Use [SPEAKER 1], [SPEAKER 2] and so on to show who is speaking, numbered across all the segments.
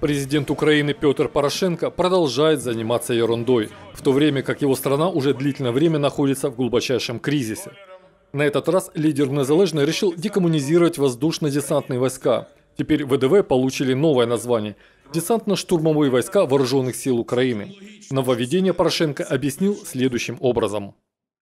[SPEAKER 1] Президент Украины Петр Порошенко продолжает заниматься ерундой, в то время как его страна уже длительное время находится в глубочайшем кризисе. На этот раз лидер Незалежный решил декоммунизировать воздушно-десантные войска. Теперь ВДВ получили новое название – Десантно-штурмовые войска Вооруженных сил Украины. Нововведение
[SPEAKER 2] Порошенко объяснил следующим образом.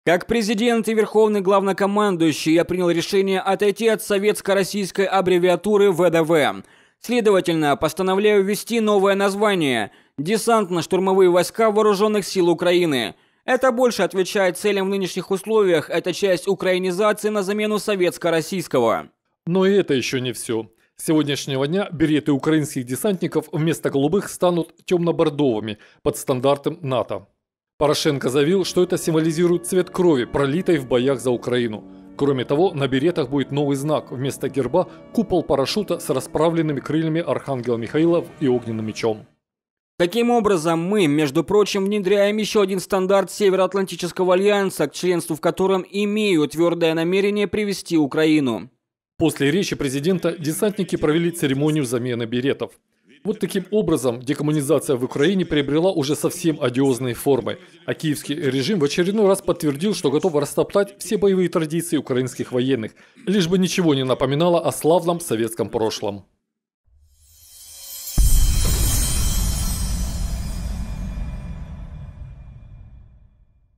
[SPEAKER 2] Как президент и верховный главнокомандующий я принял решение отойти от советско-российской аббревиатуры ВДВ – Следовательно, постановляю ввести новое название «Десантно-штурмовые войска Вооруженных сил Украины». Это больше отвечает целям в нынешних условиях, это часть украинизации на замену советско-российского. Но и это еще не все. С сегодняшнего дня береты
[SPEAKER 1] украинских десантников вместо голубых станут темно-бордовыми под стандартом НАТО. Порошенко заявил, что это символизирует цвет крови, пролитой в боях за Украину – Кроме того, на беретах будет новый знак вместо герба – купол парашюта с расправленными крыльями Архангела Михаила и огненным мечом.
[SPEAKER 2] Таким образом, мы, между прочим, внедряем еще один стандарт Североатлантического альянса, к членству в котором имею твердое намерение привести Украину. После речи президента десантники провели церемонию замены
[SPEAKER 1] беретов. Вот таким образом декоммунизация в Украине приобрела уже совсем одиозные формы, а киевский режим в очередной раз подтвердил, что готов растоптать все боевые традиции украинских военных, лишь бы ничего не напоминало о славном советском прошлом.